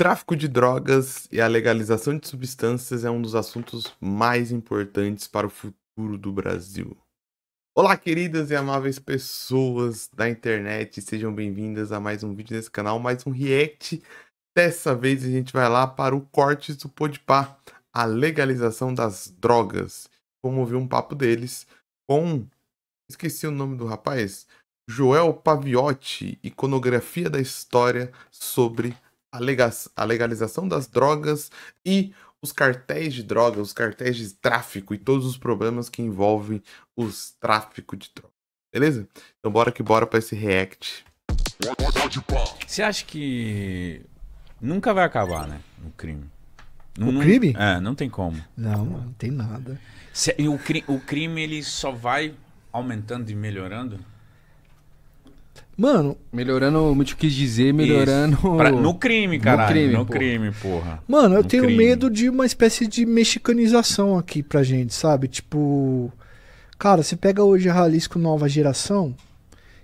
tráfico de drogas e a legalização de substâncias é um dos assuntos mais importantes para o futuro do Brasil. Olá, queridas e amáveis pessoas da internet, sejam bem-vindas a mais um vídeo nesse canal, mais um react. Dessa vez a gente vai lá para o corte do Podpah, a legalização das drogas. Vamos ouvir um papo deles com, esqueci o nome do rapaz, Joel Paviotti, Iconografia da História sobre a legalização das drogas e os cartéis de drogas, os cartéis de tráfico e todos os problemas que envolvem os tráfico de drogas. Beleza? Então bora que bora para esse react. Você acha que nunca vai acabar, né? O crime. O não, crime? é, não tem como. Não, não tem nada. Cê, o, cri, o crime ele só vai aumentando e melhorando? Mano. Melhorando o que quis dizer, melhorando. Pra, no crime, cara. No crime, no porra. crime, porra. Mano, eu no tenho crime. medo de uma espécie de mexicanização aqui pra gente, sabe? Tipo. Cara, você pega hoje a Jalisco nova geração.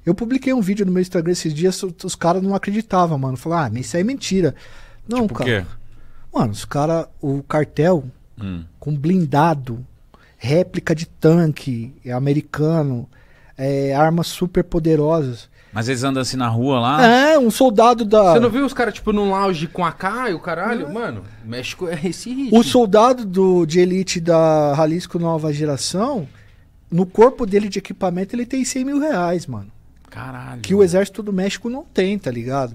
Eu publiquei um vídeo no meu Instagram esses dias, os caras não acreditavam, mano. Falaram, ah, isso aí é mentira. Não, tipo cara. Quê? Mano, os caras, o cartel hum. com blindado, réplica de tanque é americano, é, armas super poderosas. Mas eles andam assim na rua lá. É, um soldado da. Você não viu os caras, tipo, num lounge com a K e o caralho? Não. Mano, México é esse ritmo. O soldado do, de elite da Jalisco Nova Geração, no corpo dele de equipamento, ele tem 100 mil reais, mano. Caralho. Que o exército do México não tem, tá ligado?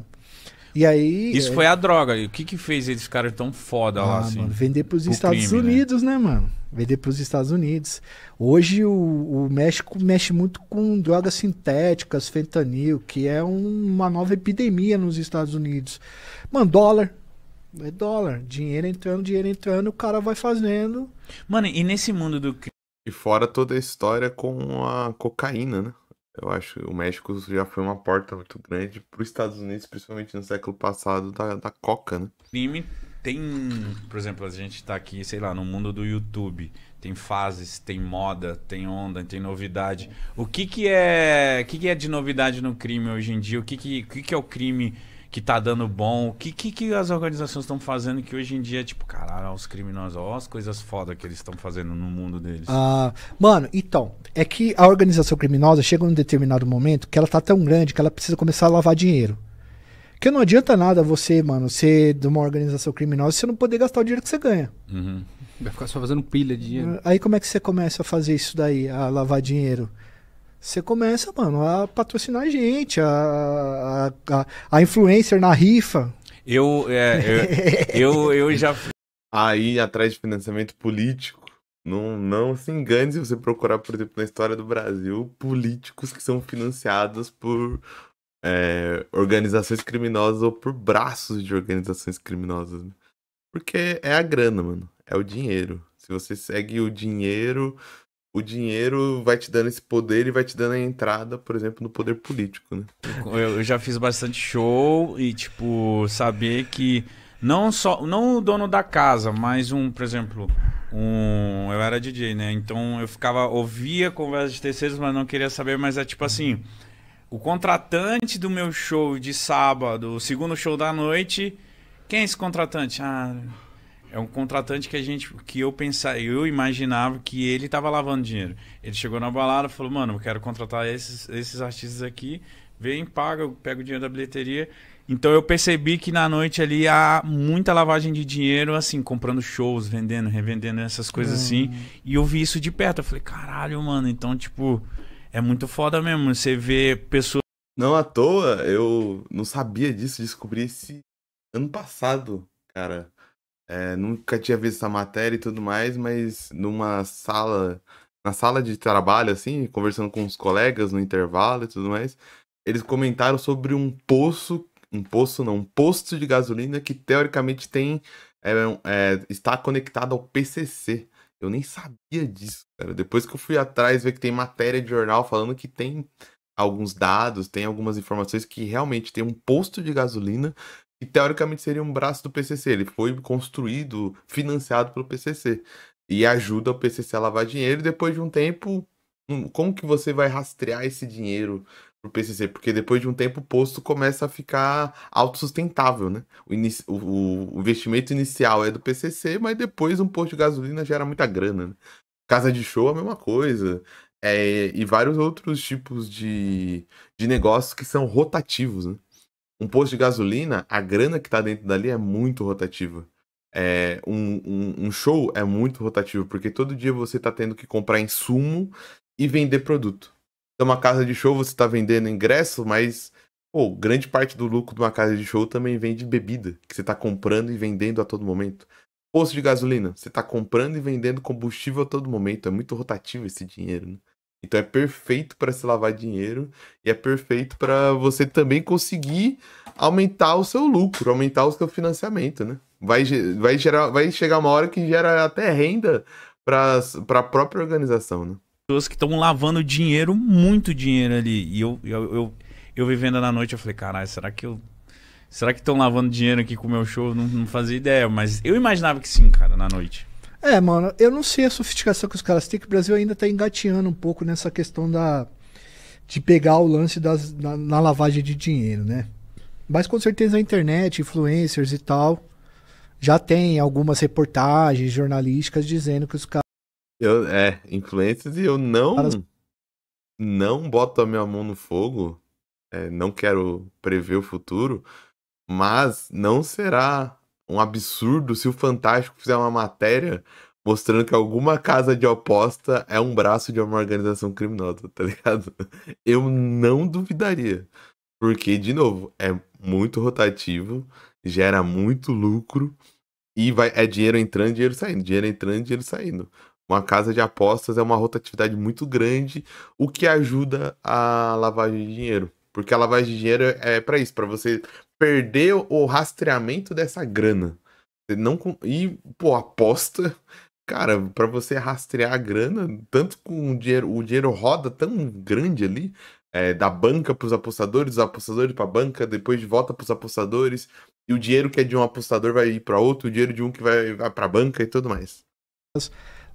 E aí. Isso é... foi a droga. E o que que fez eles ficarem tão foda ah, lá, assim? Mano, vender pros os Estados crime, né? Unidos, né? né? mano? Vender pros Estados Unidos. Hoje o, o, México mexe muito com drogas sintéticas, fentanil, que é um, uma nova epidemia nos Estados Unidos. Mano, dólar. É dólar. Dinheiro entrando, dinheiro entrando, o cara vai fazendo. Mano, e nesse mundo do crime. E fora toda a história com a cocaína, né? Eu acho que o México já foi uma porta muito grande para os Estados Unidos, principalmente no século passado, da, da coca, né? Crime tem, por exemplo, a gente está aqui, sei lá, no mundo do YouTube. Tem fases, tem moda, tem onda, tem novidade. O que que é, que que é de novidade no crime hoje em dia? O que que, que, que é o crime que tá dando bom? O que, que, que as organizações estão fazendo que hoje em dia, tipo, caralho, os criminosos, olha as coisas foda que eles estão fazendo no mundo deles? Ah, mano, então, é que a organização criminosa chega num determinado momento que ela tá tão grande que ela precisa começar a lavar dinheiro. Porque não adianta nada você, mano, ser de uma organização criminosa você não poder gastar o dinheiro que você ganha. Uhum. Vai ficar só fazendo pilha de dinheiro. Aí como é que você começa a fazer isso daí, a lavar dinheiro? você começa, mano, a patrocinar a gente, a, a, a influencer na rifa. Eu, é, eu, eu, eu já. Aí atrás de financiamento político. Não, não se engane se você procurar, por exemplo, na história do Brasil, políticos que são financiados por é, organizações criminosas ou por braços de organizações criminosas. Né? Porque é a grana, mano. É o dinheiro. Se você segue o dinheiro, o dinheiro vai te dando esse poder e vai te dando a entrada, por exemplo, no poder político, né? Eu, já fiz bastante show e, tipo, saber que não só. Não o dono da casa, mas um, por exemplo, um. Eu era DJ, né? Então eu ficava. ouvia conversas de terceiros, mas não queria saber, mas é tipo assim. O contratante do meu show de sábado, o segundo show da noite. Quem é esse contratante? Ah é um contratante que a gente que eu pensava, eu imaginava que ele estava lavando dinheiro. Ele chegou na balada, falou: "Mano, eu quero contratar esses esses artistas aqui, vem, paga, eu pego o dinheiro da bilheteria". Então eu percebi que na noite ali há muita lavagem de dinheiro, assim, comprando shows, vendendo, revendendo essas coisas hum. assim. E eu vi isso de perto. Eu falei: "Caralho, mano, então tipo, é muito foda mesmo você vê pessoas não à toa, eu não sabia disso, descobri esse ano passado, cara. É, nunca tinha visto essa matéria e tudo mais, mas numa sala, na sala de trabalho, assim, conversando com os colegas no intervalo e tudo mais, eles comentaram sobre um poço, um poço não, um posto de gasolina que teoricamente tem, é, é, está conectado ao PCC. Eu nem sabia disso, cara. Depois que eu fui atrás ver que tem matéria de jornal falando que tem alguns dados, tem algumas informações que realmente tem um posto de gasolina que teoricamente seria um braço do PCC. Ele foi construído, financiado pelo PCC. E ajuda o PCC a lavar dinheiro. Depois de um tempo, hum, como que você vai rastrear esse dinheiro pro PCC? Porque depois de um tempo o posto começa a ficar autossustentável, né? O, inicio, o, o investimento inicial é do PCC, mas depois um posto de gasolina gera muita grana, né? Casa de show é a mesma coisa. É, e vários outros tipos de, de negócios que são rotativos, né? Um posto de gasolina, a grana que tá dentro dali é muito rotativa. É, um, um, um, show é muito rotativo, porque todo dia você tá tendo que comprar insumo e vender produto. Então, uma casa de show você tá vendendo ingresso, mas pô, grande parte do lucro de uma casa de show também vem de bebida, que você tá comprando e vendendo a todo momento. Posto de gasolina, você tá comprando e vendendo combustível a todo momento. É muito rotativo esse dinheiro, né? Então é perfeito para se lavar dinheiro e é perfeito para você também conseguir aumentar o seu lucro, aumentar o seu financiamento, né? Vai, vai, gerar, vai chegar uma hora que gera até renda para a própria organização, né? Pessoas que estão lavando dinheiro, muito dinheiro ali. E eu, eu, eu, eu vivendo na noite, eu falei, caralho, será que eu Será que estão lavando dinheiro aqui com o meu show? Não, não fazia ideia, mas eu imaginava que sim, cara, na noite. É, mano, eu não sei a sofisticação que os caras têm, que o Brasil ainda tá engateando um pouco nessa questão da de pegar o lance das, na, na lavagem de dinheiro, né? Mas com certeza a internet, influencers e tal, já tem algumas reportagens jornalísticas dizendo que os caras. Eu, é, influencers e eu não. Caras... Não boto a minha mão no fogo. É, não quero prever o futuro, mas não será um absurdo se o Fantástico fizer uma matéria mostrando que alguma casa de aposta é um braço de uma organização criminosa, tá ligado? Eu não duvidaria. Porque, de novo, é muito rotativo, gera muito lucro e vai, é dinheiro entrando, dinheiro saindo, dinheiro entrando, dinheiro saindo. Uma casa de apostas é uma rotatividade muito grande, o que ajuda a lavagem de dinheiro. Porque a lavagem de dinheiro é para isso, para você perder o rastreamento dessa grana. Você não e pô, aposta, cara, para você rastrear a grana, tanto com o dinheiro, o dinheiro roda tão grande ali, é, da banca para os apostadores, dos apostadores para a banca, depois de volta para os apostadores, e o dinheiro que é de um apostador vai ir para outro, o dinheiro de um que vai, vai para a banca e tudo mais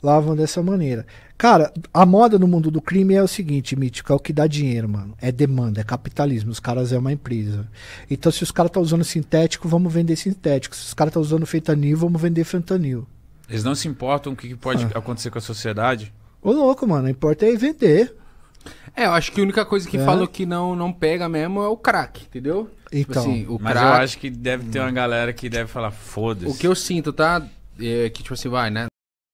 lavam dessa maneira. Cara, a moda no mundo do crime é o seguinte, Mítico, é o que dá dinheiro, mano. É demanda, é capitalismo. Os caras é uma empresa. Então, se os caras estão tá usando sintético, vamos vender sintético. Se os caras estão tá usando fentanil, vamos vender fentanil. Eles não se importam o que, pode ah. acontecer com a sociedade? Ô louco, mano, importa é vender. É, eu acho que a única coisa que é. falou que não, não pega mesmo é o crack, entendeu? Tipo então, tipo assim, o mas crack... eu acho que deve ter uma galera que deve falar, foda-se. O que eu sinto, tá? É que, tipo assim, vai, né?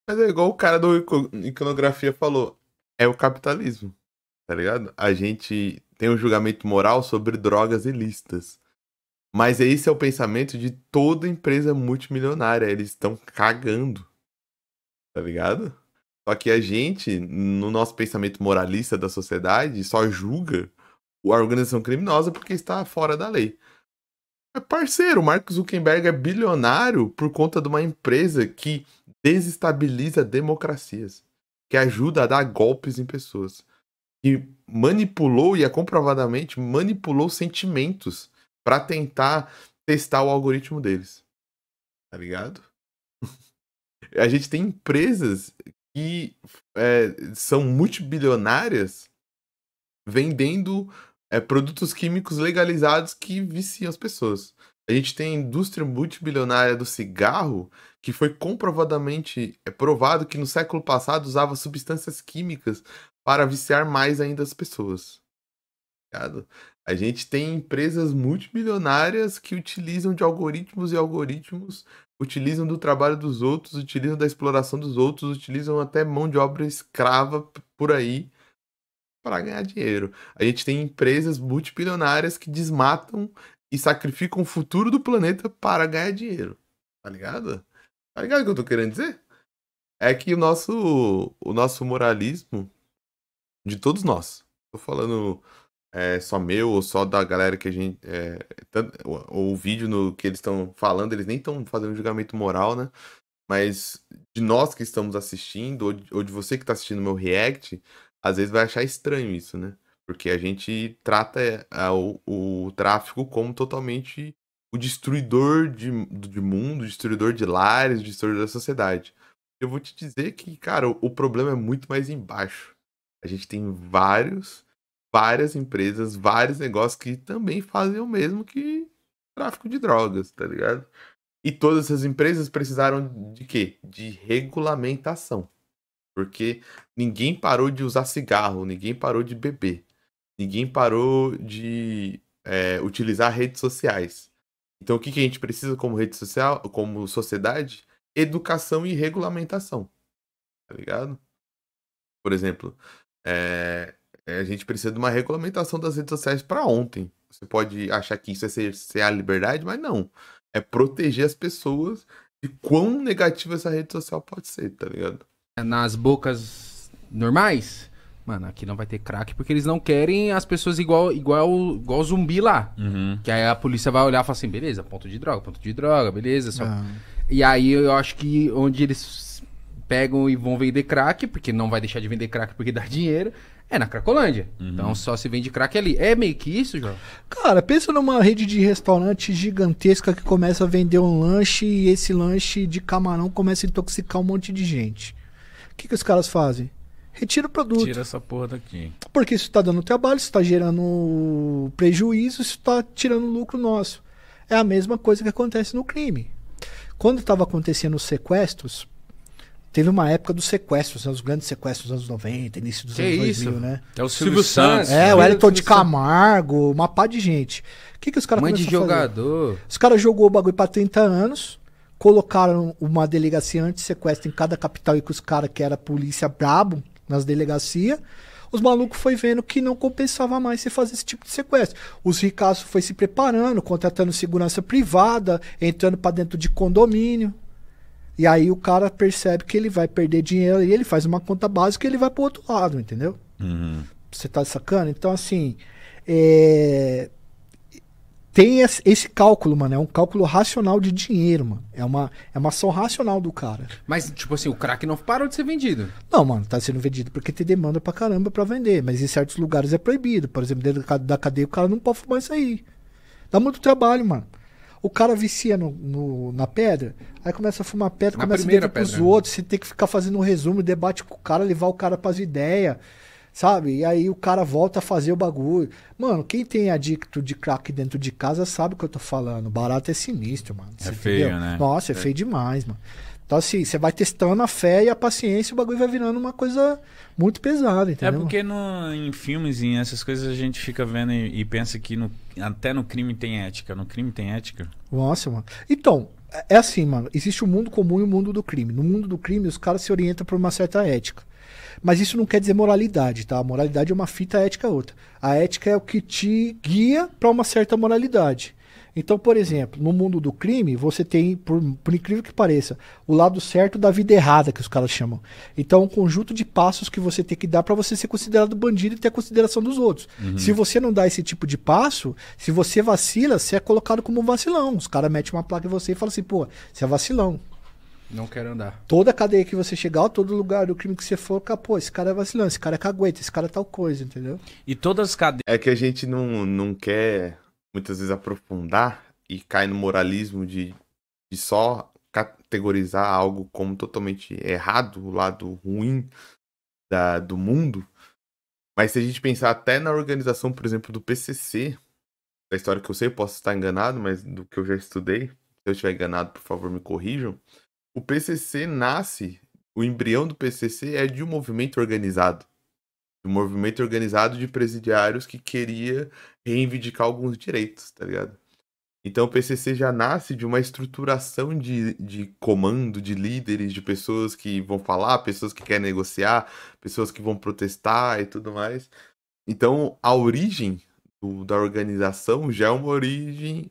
Mas é igual o cara do iconografia falou. É o capitalismo. Tá ligado? A gente tem um julgamento moral sobre drogas ilícitas. Mas esse é o pensamento de toda empresa multimilionária. Eles estão cagando. Tá ligado? Só que a gente, no nosso pensamento moralista da sociedade, só julga a organização criminosa porque está fora da lei. É parceiro, o Mark Zuckerberg é bilionário por conta de uma empresa que desestabiliza democracias, que ajuda a dar golpes em pessoas, que manipulou e é comprovadamente manipulou sentimentos para tentar testar o algoritmo deles. Tá ligado? a gente tem empresas que é, são multibilionárias vendendo é, produtos químicos legalizados que viciam as pessoas. A gente tem a indústria multibilionária do cigarro, que foi comprovadamente é provado que no século passado usava substâncias químicas para viciar mais ainda as pessoas. A gente tem empresas multimilionárias que utilizam de algoritmos e algoritmos, utilizam do trabalho dos outros, utilizam da exploração dos outros, utilizam até mão de obra escrava por aí para ganhar dinheiro. A gente tem empresas multibilionárias que desmatam e sacrificam o futuro do planeta para ganhar dinheiro. Tá ligado? Tá ligado o que eu tô querendo dizer? É que o nosso, o nosso moralismo, de todos nós, tô falando é, só meu ou só da galera que a gente. É, tanto, ou, ou, o vídeo no que eles estão falando, eles nem estão fazendo julgamento moral, né? Mas de nós que estamos assistindo, ou de, ou de você que está assistindo meu react, às vezes vai achar estranho isso, né? Porque a gente trata eh, a, o, o, tráfico como totalmente o destruidor de, de mundo, destruidor de lares, destruidor da sociedade. Eu vou te dizer que, cara, o, o problema é muito mais embaixo. A gente tem vários, várias empresas, vários negócios que também fazem o mesmo que tráfico de drogas, tá ligado? E todas essas empresas precisaram de quê? De regulamentação. Porque ninguém parou de usar cigarro, ninguém parou de beber ninguém parou de é, utilizar redes sociais. Então, o que, que a gente precisa como rede social, como sociedade? Educação e regulamentação. Tá ligado? Por exemplo, é, é a gente precisa de uma regulamentação das redes sociais para ontem. Você pode achar que isso é ser, a liberdade, mas não. É proteger as pessoas de quão negativa essa rede social pode ser, tá ligado? É nas bocas normais? Mano, aqui não vai ter crack, porque eles não querem as pessoas igual igual, igual zumbi lá. Uhum. Que aí a polícia vai olhar e fala assim, beleza, ponto de droga, ponto de droga, beleza. Só... E aí eu acho que onde eles pegam e vão vender crack, porque não vai deixar de vender crack porque dá dinheiro, é na Cracolândia. Uhum. Então só se vende crack ali. É meio que isso, João? Cara, pensa numa rede de restaurante gigantesca que começa a vender um lanche e esse lanche de camarão começa a intoxicar um monte de gente. O que, que os caras fazem? Retira o produto. Tira essa porra daqui. Porque isso está dando trabalho, isso está gerando prejuízo, isso está tirando lucro nosso. É a mesma coisa que acontece no crime. Quando estava acontecendo os sequestros, teve uma época dos sequestros, né, os grandes sequestros dos anos 90, início dos que anos isso? 2000, né? É o Silvio, Silvio Santos. É, o Elton de Camargo, uma pá de gente. O que, que os caras Mãe de jogador. Os caras jogou o bagulho para 30 anos, colocaram uma delegacia anti-sequestro em cada capital e que os caras que era polícia brabo, nas delegacias. Os malucos foi vendo que não compensava mais você fazer esse tipo de sequestro. Os ricaços foi se preparando, contratando segurança privada, entrando para dentro de condomínio. E aí o cara percebe que ele vai perder dinheiro e ele faz uma conta básica e ele vai pro outro lado, entendeu? Uhum. Você tá sacando? Então, assim. É tem esse cálculo, mano. É um cálculo racional de dinheiro, mano. É uma, é uma ação racional do cara. Mas, tipo assim, o crack não parou de ser vendido. Não, mano, tá sendo vendido porque tem demanda pra caramba pra vender. Mas em certos lugares é proibido. Por exemplo, dentro da cadeia o cara não pode fumar isso aí. Dá muito trabalho, mano. O cara vicia no, no na pedra, aí começa a fumar pedra, na começa a vender pros né? outros, você tem que ficar fazendo um resumo, debate com o cara, levar o cara pras ideias sabe? E aí o cara volta a fazer o bagulho. Mano, quem tem adicto de crack dentro de casa sabe o que eu tô falando. Barato é sinistro, mano. É feio, entendeu? né? Nossa, é, é feio demais, mano. Então, assim, você vai testando a fé e a paciência, o bagulho vai virando uma coisa muito pesada, é entendeu? É porque no, em filmes e essas coisas a gente fica vendo e, e pensa que no, até no crime tem ética. No crime tem ética? Nossa, mano. Então, é, é assim, mano. Existe o mundo comum e o mundo do crime. No mundo do crime, os caras se orientam por uma certa ética. Mas isso não quer dizer moralidade, tá? A moralidade é uma fita, a ética é outra. A ética é o que te guia para uma certa moralidade. Então, por exemplo, no mundo do crime, você tem, por, por, incrível que pareça, o lado certo da vida errada, que os caras chamam. Então, é um conjunto de passos que você tem que dar para você ser considerado bandido e ter a consideração dos outros. Uhum. Se você não dá esse tipo de passo, se você vacila, você é colocado como um vacilão. Os caras metem uma placa em você e falam assim, pô, você é vacilão. Não quero andar. Toda cadeia que você chegar, todo lugar do crime que você for, capô, esse cara é vacilão, esse cara é cagueta, esse cara é tal coisa, entendeu? E todas as cadeias. É que a gente não, não quer muitas vezes aprofundar e cair no moralismo de, de só categorizar algo como totalmente errado, o lado ruim da, do mundo. Mas se a gente pensar até na organização, por exemplo, do PCC, da história que eu sei, posso estar enganado, mas do que eu já estudei, se eu estiver enganado, por favor, me corrijam o PCC nasce, o embrião do PCC é de um movimento organizado. Um movimento organizado de presidiários que queria reivindicar alguns direitos, tá ligado? Então o PCC já nasce de uma estruturação de, de comando, de líderes, de pessoas que vão falar, pessoas que querem negociar, pessoas que vão protestar e tudo mais. Então a origem do, da organização já é uma origem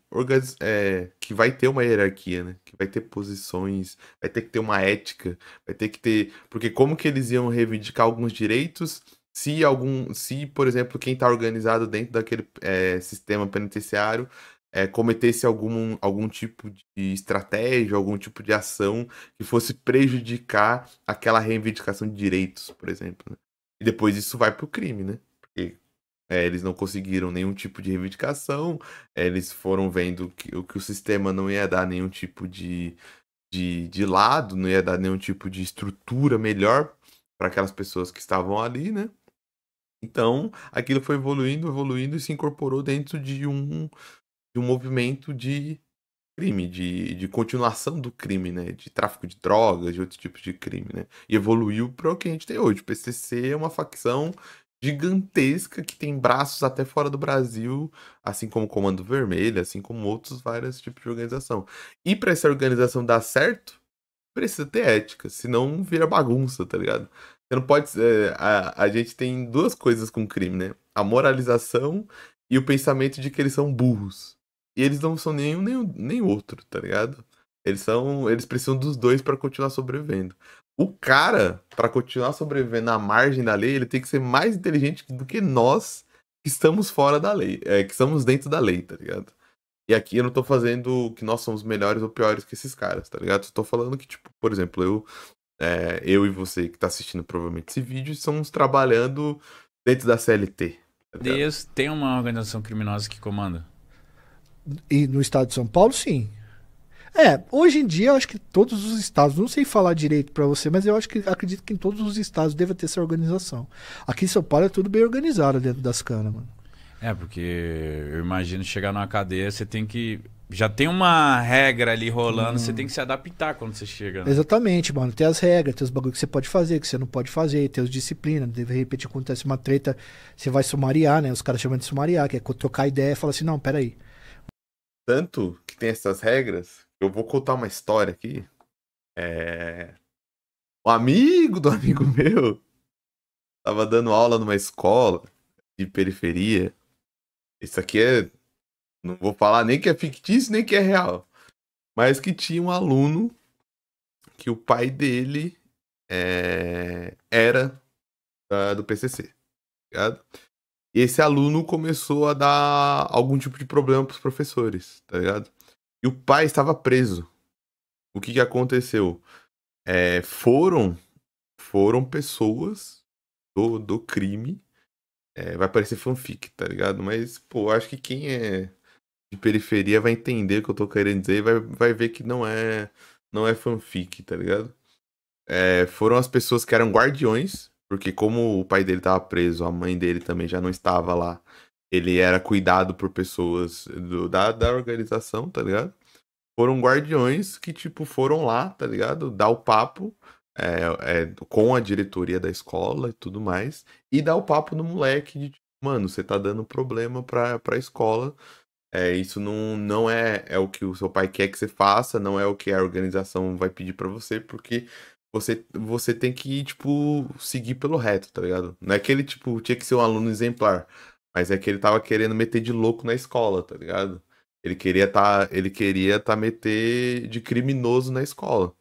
é, que vai ter uma hierarquia, né? Que vai ter posições, vai ter que ter uma ética, vai ter que ter. Porque como que eles iam reivindicar alguns direitos se algum. Se, por exemplo, quem está organizado dentro daquele é, sistema penitenciário é, cometesse algum, algum tipo de estratégia, algum tipo de ação que fosse prejudicar aquela reivindicação de direitos, por exemplo. Né? E depois isso vai pro crime, né? Porque é, eles não conseguiram nenhum tipo de reivindicação, é, eles foram vendo que, que o sistema não ia dar nenhum tipo de, de, de lado, não ia dar nenhum tipo de estrutura melhor para aquelas pessoas que estavam ali, né? Então, aquilo foi evoluindo, evoluindo e se incorporou dentro de um, de um movimento de crime, de, de continuação do crime, né? De tráfico de drogas, de outros tipos de crime, né? E evoluiu para o que a gente tem hoje. O PCC é uma facção gigantesca que tem braços até fora do Brasil, assim como o Comando Vermelho, assim como outros vários tipos de organização. E para essa organização dar certo, precisa ter ética, senão vira bagunça, tá ligado? Você não pode. É, a, a gente tem duas coisas com crime, né? A moralização e o pensamento de que eles são burros. E eles não são nenhum nem, nem outro, tá ligado? Eles são, eles precisam dos dois para continuar sobrevivendo. O cara, para continuar sobrevivendo na margem da lei, ele tem que ser mais inteligente do que nós que estamos fora da lei, é, que estamos dentro da lei, tá ligado? E aqui eu não tô fazendo que nós somos melhores ou piores que esses caras, tá ligado? Eu tô falando que, tipo, por exemplo, eu, é, eu e você que tá assistindo provavelmente esse vídeo, estamos trabalhando dentro da CLT. Tá Deus, tem uma organização criminosa que comanda? E no estado de São Paulo, sim. É, hoje em dia eu acho que todos os estados, não sei falar direito para você, mas eu acho que acredito que em todos os estados deve ter essa organização. Aqui em São Paulo é tudo bem organizado dentro das canas, mano. É, porque eu imagino chegar numa cadeia, você tem que. Já tem uma regra ali rolando, hum. você uhum. tem que se adaptar quando você chega. Né? Exatamente, mano. Tem as regras, tem os bagulhos que você pode fazer, que você não pode fazer, tem as disciplinas. De repente acontece uma treta, você vai sumariar, né? Os caras chamam de sumariar, que é trocar ideia e falar assim: não, peraí. Tanto que tem essas regras eu vou contar uma história aqui. É... O amigo do amigo meu tava dando aula numa escola de periferia. Isso aqui é. Não vou falar nem que é fictício, nem que é real. Mas que tinha um aluno que o pai dele é... era do PCC. Tá ligado? E esse aluno começou a dar algum tipo de problema pros professores, tá ligado? E o pai estava preso. O que, que aconteceu? É, foram foram pessoas do, do crime. É, vai parecer fanfic, tá ligado? Mas, pô, acho que quem é de periferia vai entender o que eu tô querendo dizer e vai, vai ver que não é, não é fanfic, tá ligado? É, foram as pessoas que eram guardiões, porque como o pai dele tava preso, a mãe dele também já não estava lá ele era cuidado por pessoas do, da, da organização, tá ligado? Foram guardiões que, tipo, foram lá, tá ligado? Dar o papo é, é, com a diretoria da escola e tudo mais, e dar o papo no moleque de, tipo, mano, você tá dando problema pra, pra escola, é, isso não, não é, é o que o seu pai quer que você faça, não é o que a organização vai pedir para você, porque você, você tem que, tipo, seguir pelo reto, tá ligado? Não é que ele, tipo, tinha que ser um aluno exemplar. Mas é que ele tava querendo meter de louco na escola, tá ligado? Ele queria tá, ele queria tá meter de criminoso na escola.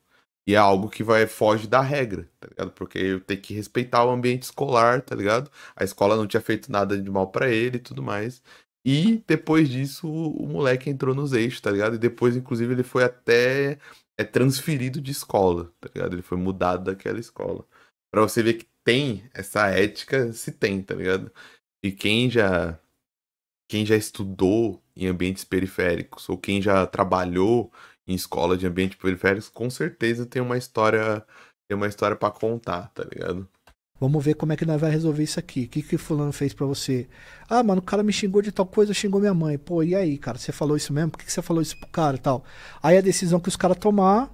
E é algo que vai foge da regra, tá ligado? Porque tem que respeitar o ambiente escolar, tá ligado? A escola não tinha feito nada de mal para ele e tudo mais. E depois disso, o moleque entrou nos eixos, tá ligado? E depois, inclusive, ele foi até é transferido de escola, tá ligado? Ele foi mudado daquela escola. Pra você ver que tem essa ética, se tem, tá ligado? E quem já quem já estudou em ambientes periféricos ou quem já trabalhou em escola de ambientes periféricos, com certeza tem uma história, tem uma história para contar, tá ligado? Vamos ver como é que nós vai resolver isso aqui. O que que fulano fez para você? Ah, mano, o cara me xingou de tal coisa, xingou minha mãe. Pô, e aí, cara? Você falou isso mesmo? Por que, que você falou isso pro cara e tal? Aí a decisão que os caras tomar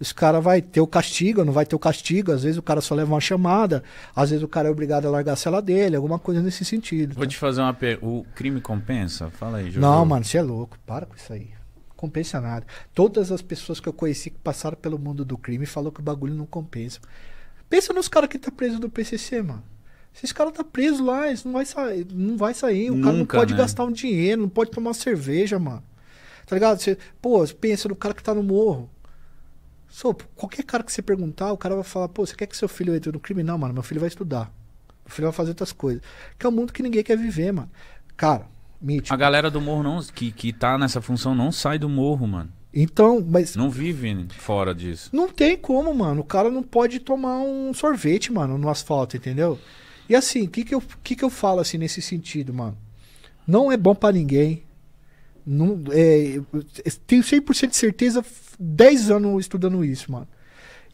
esse cara vai ter o castigo, não vai ter o castigo, às vezes o cara só leva uma chamada, às vezes o cara é obrigado a largar a cela dele, alguma coisa nesse sentido. Vou tá? te fazer uma pergunta. O crime compensa? Fala aí, Jorge. Não, mano, você é louco, para com isso aí. Compensa nada. Todas as pessoas que eu conheci que passaram pelo mundo do crime falou que o bagulho não compensa. Pensa nos caras que tá preso do PCC, mano. Esses caras tá preso lá, eles não vai sair, não vai sair. O Nunca, cara não pode né? gastar um dinheiro, não pode tomar cerveja, mano. Tá ligado? Você, pô, pensa no cara que tá no morro So, qualquer cara que você perguntar, o cara vai falar, pô, você quer que seu filho entre no crime? Não, mano, meu filho vai estudar. Meu filho vai fazer outras coisas. Que é um mundo que ninguém quer viver, mano. Cara, mítico. A galera do morro não, que, que tá nessa função não sai do morro, mano. Então, mas. Não vive fora disso. Não tem como, mano. O cara não pode tomar um sorvete, mano, no asfalto, entendeu? E assim, o que, que, eu, que, que eu falo assim nesse sentido, mano? Não é bom para ninguém. Não, é, tenho 100% de certeza, 10 anos estudando isso, mano.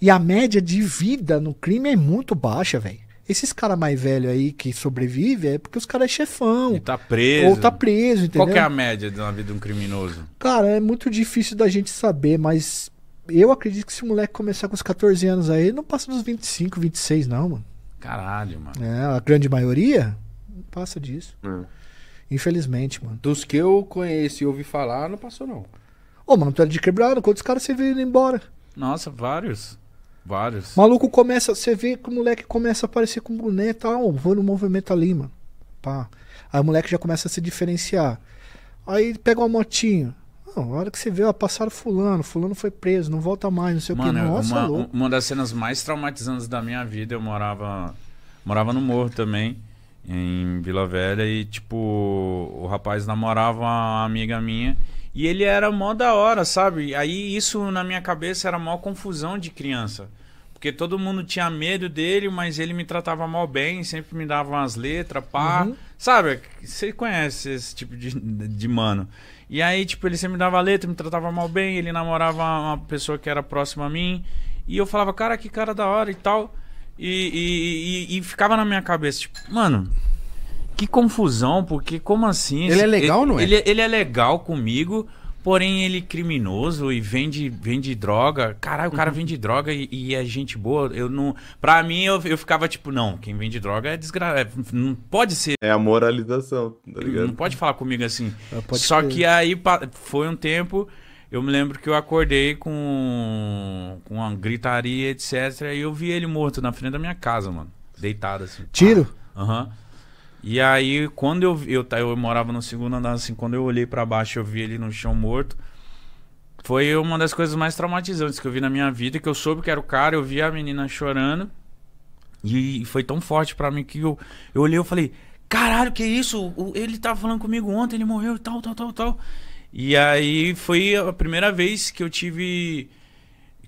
E a média de vida no crime é muito baixa, velho. Esses caras mais velhos aí que sobrevivem é porque os caras é chefão. E tá preso. Ou tá preso, entendeu? Qual é a média da vida de um criminoso? Cara, é muito difícil da gente saber, mas eu acredito que se o moleque começar com os 14 anos aí, não passa dos 25, 26, não, mano. Caralho, mano. É, a grande maioria não passa disso. Hum. Infelizmente, mano. Dos que eu conheci e ouvi falar, não passou, não. Ô, mano, tu era é de quebrado quantos caras você veio indo embora? Nossa, vários. Vários. Maluco começa, você vê que o moleque começa a aparecer com boné e tal, tá, vou no movimento ali, mano. Pá. Aí o moleque já começa a se diferenciar. Aí pega uma motinha Na hora que você vê, ó, passaram fulano, fulano foi preso, não volta mais, não sei mano, o que. Nossa, uma, louco. uma das cenas mais traumatizantes da minha vida, eu morava morava no morro também em Vila Velha e, tipo, o rapaz namorava uma amiga minha e ele era mó da hora, sabe? Aí isso na minha cabeça era mó confusão de criança. Porque todo mundo tinha medo dele, mas ele me tratava mal bem, sempre me dava umas letras, pá. Uhum. Sabe? Você conhece esse tipo de, de mano. E aí, tipo, ele sempre me dava letra, me tratava mal bem, ele namorava uma pessoa que era próxima a mim. E eu falava, cara, que cara da hora e tal. E, e, e, ficava na minha cabeça, tipo, mano, que confusão, porque como assim? Ele é legal, ele, não é? Ele, ele é legal comigo, porém ele é criminoso e vende, vende droga. Caralho, o cara uhum. vende droga e, e, é gente boa. Eu não, pra mim, eu, eu ficava tipo, não, quem vende droga é desgraçado. É, não pode ser. É a moralização, tá ligado? Não pode falar comigo assim. Ah, Só ter. que aí foi um tempo eu me lembro que eu acordei com, com uma gritaria, etc. E eu vi ele morto na frente da minha casa, mano. Deitado assim. Tiro? Aham. Uhum. E aí, quando eu, eu eu morava no segundo andar, assim, quando eu olhei para baixo, eu vi ele no chão morto. Foi uma das coisas mais traumatizantes que eu vi na minha vida, que eu soube que era o cara, eu vi a menina chorando. E foi tão forte para mim que eu, eu olhei e falei: "Caralho, que isso? Ele tava falando comigo ontem, ele morreu e tal, tal, tal, tal". E aí foi a primeira vez que eu tive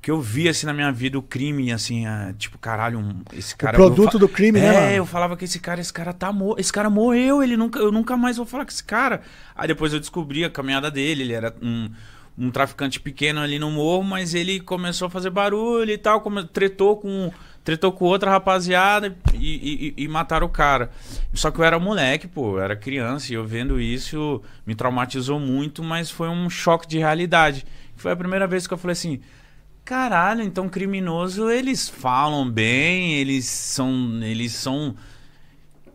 que eu vi assim na minha vida o crime, assim, a, tipo, caralho, um, esse cara. O produto do crime, é, né? É, eu falava que esse cara, esse cara tá mor... esse cara morreu, ele nunca, eu nunca mais vou falar com esse cara. Aí depois eu descobri a caminhada dele, ele era um, um traficante pequeno ali no morro, mas ele começou a fazer barulho e tal, como tretou com tretou com outra rapaziada e, e, e, mataram o cara. Só que eu era moleque, pô, eu era criança, e eu vendo isso me traumatizou muito, mas foi um choque de realidade. Foi a primeira vez que eu falei assim. Caralho, então criminoso, eles falam bem, eles são. Eles são.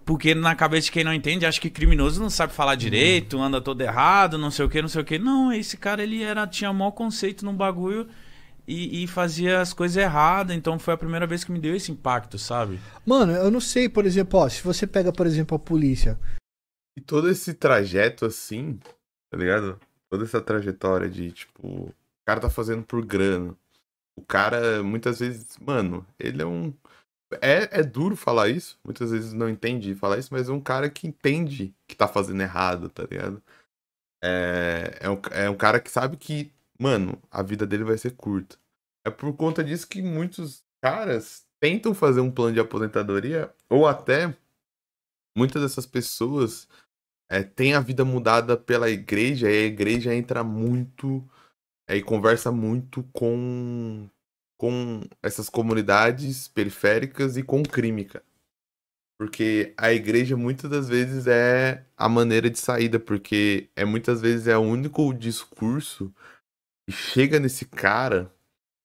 Porque na cabeça de quem não entende, acha que criminoso não sabe falar uhum. direito, anda todo errado, não sei o que, não sei o que. Não, esse cara ele era, tinha mau conceito no bagulho e, e, fazia as coisas erradas, então foi a primeira vez que me deu esse impacto, sabe? Mano, eu não sei, por exemplo, ó, se você pega, por exemplo, a polícia. E todo esse trajeto assim, tá ligado? Toda essa trajetória de, tipo, o cara tá fazendo por grana. O cara, muitas vezes, mano, ele é um. É, é duro falar isso, muitas vezes não entende falar isso, mas é um cara que entende que tá fazendo errado, tá ligado? É, é, um, é um cara que sabe que mano, a vida dele vai ser curta. É por conta disso que muitos caras tentam fazer um plano de aposentadoria, ou até muitas dessas pessoas é, têm a vida mudada pela igreja, e a igreja entra muito é, e conversa muito com, com essas comunidades periféricas e com crime, cara. Porque a igreja muitas das vezes é a maneira de saída, porque é muitas vezes é o único discurso e chega nesse cara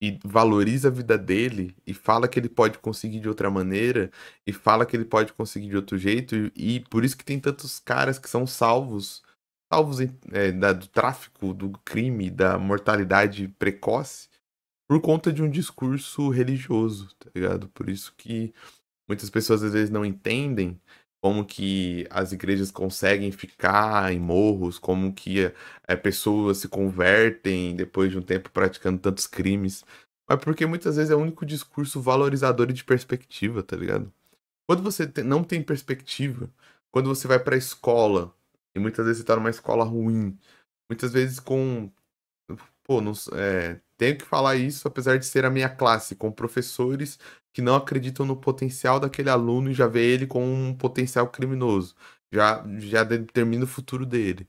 e valoriza a vida dele e fala que ele pode conseguir de outra maneira e fala que ele pode conseguir de outro jeito e, e por isso que tem tantos caras que são salvos salvos é, da, do tráfico do crime da mortalidade precoce por conta de um discurso religioso tá ligado por isso que muitas pessoas às vezes não entendem como que as igrejas conseguem ficar em morros, como que é, pessoas se convertem depois de um tempo praticando tantos crimes. Mas porque muitas vezes é o único discurso valorizador e de perspectiva, tá ligado? Quando você não tem perspectiva, quando você vai pra escola, e muitas vezes você tá numa escola ruim, muitas vezes com pô, não, é, tenho que falar isso, apesar de ser a minha classe, com professores que não acreditam no potencial daquele aluno e já vê ele como um potencial criminoso. Já, já determina o futuro dele.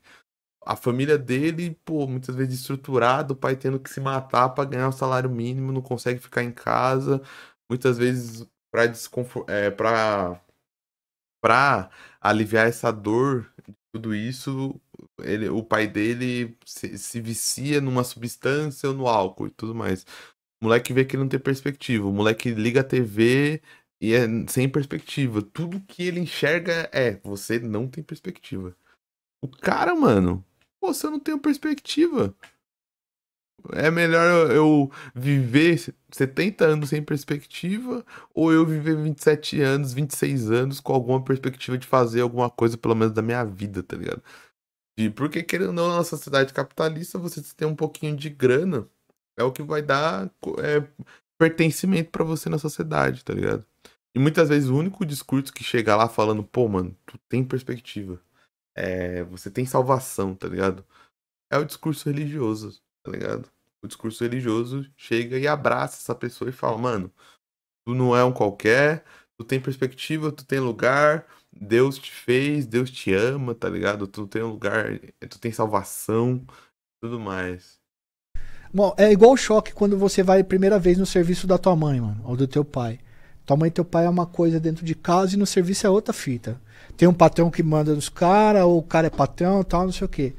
A família dele, pô, muitas vezes estruturada, o pai tendo que se matar para ganhar o salário mínimo, não consegue ficar em casa, muitas vezes para é, para aliviar essa dor tudo isso, ele, o pai dele se, se, vicia numa substância ou no álcool e tudo mais. O moleque vê que ele não tem perspectiva, o moleque liga a TV e é sem perspectiva. Tudo que ele enxerga é: você não tem perspectiva. O cara, mano, você não tem perspectiva. É melhor eu viver 70 anos sem perspectiva ou eu viver 27 anos, 26 anos com alguma perspectiva de fazer alguma coisa, pelo menos da minha vida, tá ligado? E porque, querendo ou não, na sociedade capitalista, você ter um pouquinho de grana é o que vai dar é, pertencimento para você na sociedade, tá ligado? E muitas vezes o único discurso que chega lá falando, pô, mano, tu tem perspectiva, é, você tem salvação, tá ligado? É o discurso religioso tá ligado? O discurso religioso chega e abraça essa pessoa e fala, mano, tu não é um qualquer, tu tem perspectiva, tu tem lugar, Deus te fez, Deus te ama, tá ligado? Tu tem um lugar, tu tem salvação, tudo mais. Bom, é igual o choque quando você vai primeira vez no serviço da tua mãe, mano, ou do teu pai. Tua mãe e teu pai é uma coisa dentro de casa e no serviço é outra fita. Tem um patrão que manda nos caras, ou o cara é patrão tal, não sei o quê.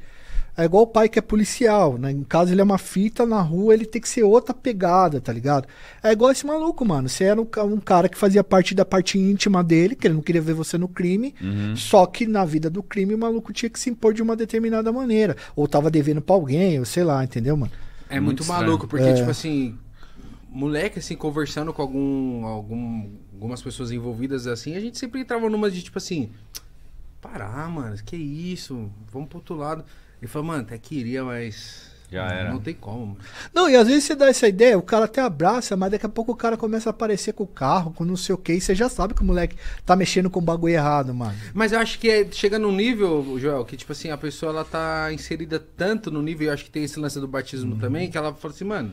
É igual o pai que é policial, né? Em casa ele é uma fita, na rua ele tem que ser outra pegada, tá ligado? É igual esse maluco, mano. Você era um, um cara que fazia parte da parte íntima dele, que ele não queria ver você no crime, uhum. só que na vida do crime o maluco tinha que se impor de uma determinada maneira. Ou tava devendo pra alguém, ou sei lá, entendeu, mano? É muito, muito maluco, porque, é. tipo assim, moleque, assim, conversando com algum, algum, algumas pessoas envolvidas assim, a gente sempre entrava numa de, tipo assim, parar, mano, que isso, vamos pro outro lado. Ele falou, mano, até queria, mas. Já não, era. Não tem como. Mano. Não, e às vezes você dá essa ideia, o cara até abraça, mas daqui a pouco o cara começa a aparecer com o carro, com não sei o que, e você já sabe que o moleque tá mexendo com o bagulho errado, mano. Mas eu acho que é, chega num nível, Joel, que tipo assim, a pessoa ela tá inserida tanto no nível, eu acho que tem esse lance do batismo uhum. também, que ela fala assim, mano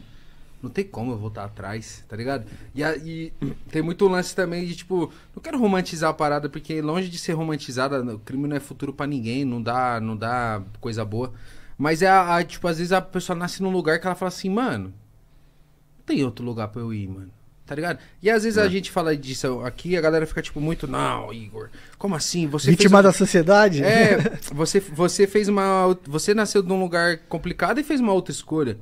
não tem como eu voltar atrás, tá ligado? E, a, e tem muito lance também de, tipo, não quero romantizar a parada, porque longe de ser romantizada, o crime não é futuro para ninguém, não dá, não dá coisa boa. Mas é, a, a, tipo, às vezes a pessoa nasce num lugar que ela fala assim, mano, não tem outro lugar pra eu ir, mano. Tá ligado? E às vezes é. a gente fala disso aqui a galera fica tipo muito, não, Igor, como assim? Você Vítima fez... da sociedade? É, você, você fez uma. Você nasceu num lugar complicado e fez uma outra escolha.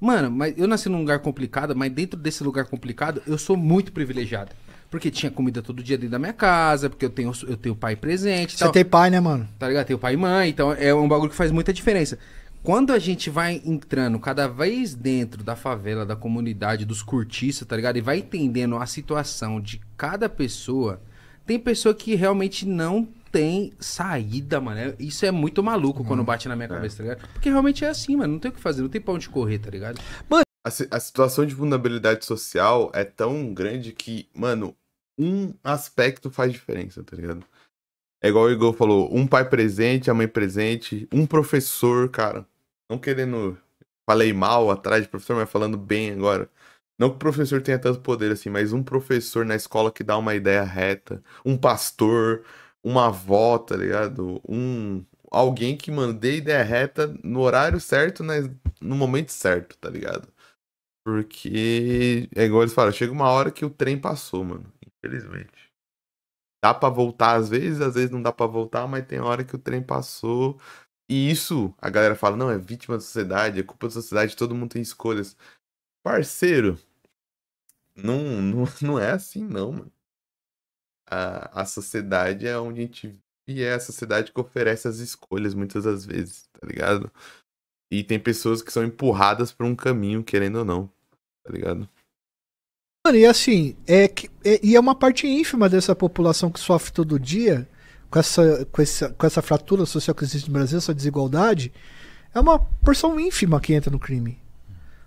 Mano, mas eu nasci num lugar complicado, mas dentro desse lugar complicado, eu sou muito privilegiado. Porque tinha comida todo dia dentro da minha casa, porque eu tenho, eu tenho pai presente. Você tal. tem pai, né, mano? Tá ligado? Tenho pai e mãe, então é um bagulho que faz muita diferença. Quando a gente vai entrando cada vez dentro da favela, da comunidade, dos curtiços, tá ligado? E vai entendendo a situação de cada pessoa, tem pessoa que realmente não tem saída, mano. É, isso é muito maluco hum, quando uhum. bate na minha é. cabeça, tá ligado? Porque realmente é assim, mano. Não tem o que fazer, não tem pra onde correr, tá ligado? Mano, a, a situação de vulnerabilidade social é tão grande que, mano, um aspecto faz diferença, tá ligado? É igual o Igor falou, um pai presente, a mãe presente, um professor, cara. Não querendo. Falei mal atrás de professor, mas falando bem agora. Não que o professor tenha tanto poder assim, mas um professor na escola que dá uma ideia reta, um pastor, uma avó, tá ligado? Um. Alguém que mandei ideia reta no horário certo, né? no momento certo, tá ligado? Porque é igual eles falam, chega uma hora que o trem passou, mano. Infelizmente. Dá pra voltar às vezes, às vezes não dá pra voltar, mas tem hora que o trem passou. E isso, a galera fala, não, é vítima da sociedade, é culpa da sociedade, todo mundo tem escolhas. Parceiro, não, não, não é assim não, mano a, a sociedade é onde a gente e é a sociedade que oferece as escolhas muitas das vezes, tá ligado? E tem pessoas que são empurradas por um caminho, querendo ou não, tá ligado? Mano, e assim, é, que, é, e é uma parte ínfima dessa população que sofre todo dia, com essa, com essa, com essa fratura social que existe no Brasil, essa desigualdade, é uma porção ínfima que entra no crime.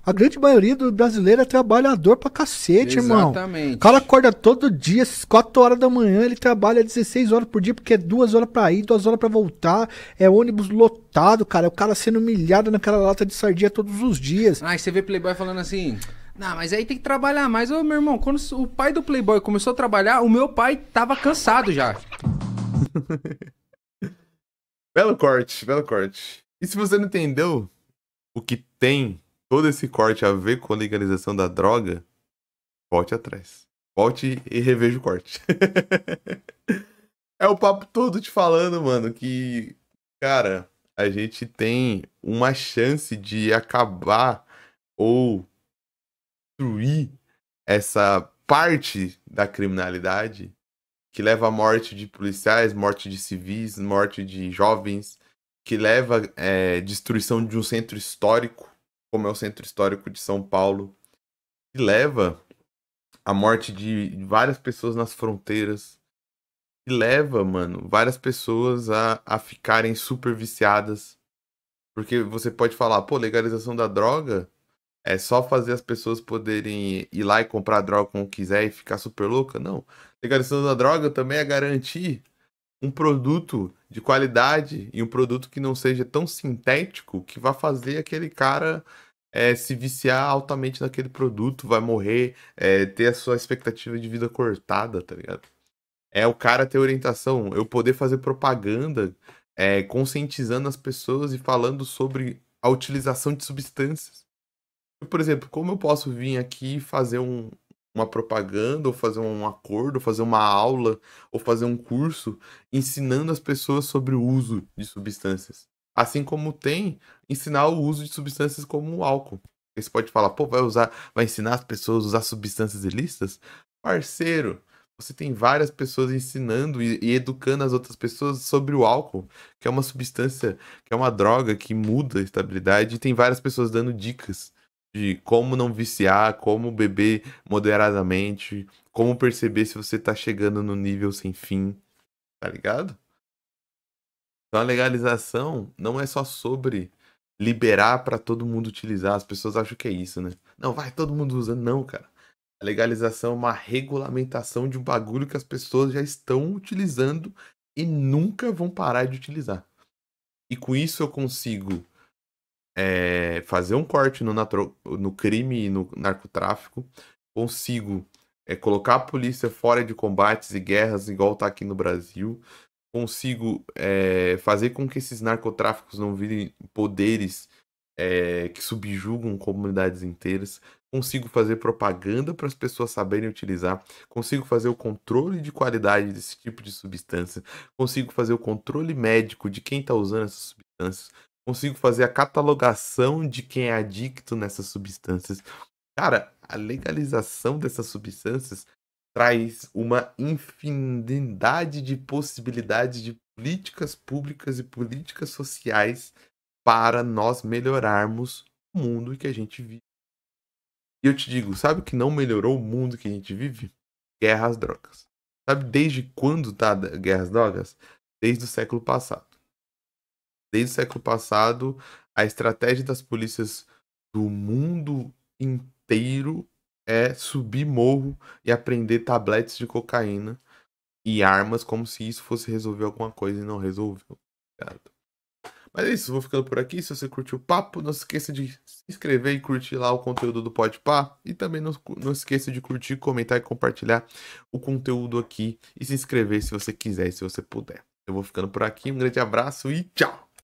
A grande maioria do brasileiro é trabalhador pra cacete, irmão. Exatamente. O cara acorda todo dia, às 4 horas da manhã, ele trabalha 16 horas por dia, porque é duas horas pra ir, duas horas pra voltar. É ônibus lotado, cara. É o cara sendo humilhado naquela lata de sardinha todos os dias. Ah, e você vê Playboy falando assim. Não, mas aí tem que trabalhar mais. Ô, meu irmão, quando o pai do Playboy começou a trabalhar, o meu pai tava cansado já. belo corte, belo corte. E se você não entendeu o que tem todo esse corte a ver com a legalização da droga, volte atrás. Volte e reveja o corte. é o papo todo te falando, mano, que, cara, a gente tem uma chance de acabar ou destruir essa parte da criminalidade que leva à morte de policiais, morte de civis, morte de jovens, que leva à é, destruição de um centro histórico como é o centro histórico de São Paulo, que leva à morte de várias pessoas nas fronteiras, que leva, mano, várias pessoas a, a ficarem super viciadas. Porque você pode falar, pô, legalização da droga é só fazer as pessoas poderem ir lá e comprar droga como quiser e ficar super louca. Não. Legalização da droga também é garantir um produto de qualidade e um produto que não seja tão sintético que vá fazer aquele cara é, se viciar altamente naquele produto, vai morrer, é, ter a sua expectativa de vida cortada, tá ligado? É o cara ter orientação, eu poder fazer propaganda, é, conscientizando as pessoas e falando sobre a utilização de substâncias. Por exemplo, como eu posso vir aqui fazer um, uma propaganda, ou fazer um acordo, ou fazer uma aula, ou fazer um curso ensinando as pessoas sobre o uso de substâncias. Assim como tem ensinar o uso de substâncias como o álcool. Você pode falar, pô, vai usar, vai ensinar as pessoas a usar substâncias ilícitas? Parceiro, você tem várias pessoas ensinando e, e, educando as outras pessoas sobre o álcool, que é uma substância, que é uma droga que muda a estabilidade, e tem várias pessoas dando dicas de como não viciar, como beber moderadamente, como perceber se você tá chegando no nível sem fim, tá ligado? Então a legalização não é só sobre liberar para todo mundo utilizar. As pessoas acham que é isso, né? Não, vai todo mundo usando, não, cara. A legalização é uma regulamentação de um bagulho que as pessoas já estão utilizando e nunca vão parar de utilizar. E com isso eu consigo é, fazer um corte no, natro, no crime e no narcotráfico, consigo é, colocar a polícia fora de combates e guerras, igual está aqui no Brasil, consigo é, fazer com que esses narcotráficos não virem poderes é, que subjugam comunidades inteiras, consigo fazer propaganda para as pessoas saberem utilizar, consigo fazer o controle de qualidade desse tipo de substância, consigo fazer o controle médico de quem está usando essas substâncias, consigo fazer a catalogação de quem é adicto nessas substâncias. Cara, a legalização dessas substâncias traz uma infinidade de possibilidades de políticas públicas e políticas sociais para nós melhorarmos o mundo que a gente vive. E eu te digo, sabe o que não melhorou o mundo que a gente vive? Guerra às drogas. Sabe desde quando tá guerra às drogas? Desde o século passado desde o século passado, a estratégia das polícias do mundo inteiro é subir morro e aprender tabletes de cocaína e armas como se isso fosse resolver alguma coisa e não resolveu. Mas é isso, vou ficando por aqui. Se você curtiu o papo, não se esqueça de se inscrever e curtir lá o conteúdo do Podpá. E também não, não esqueça de curtir, comentar e compartilhar o conteúdo aqui. E se inscrever se você quiser, se você puder. Eu vou ficando por aqui. Um grande abraço e tchau!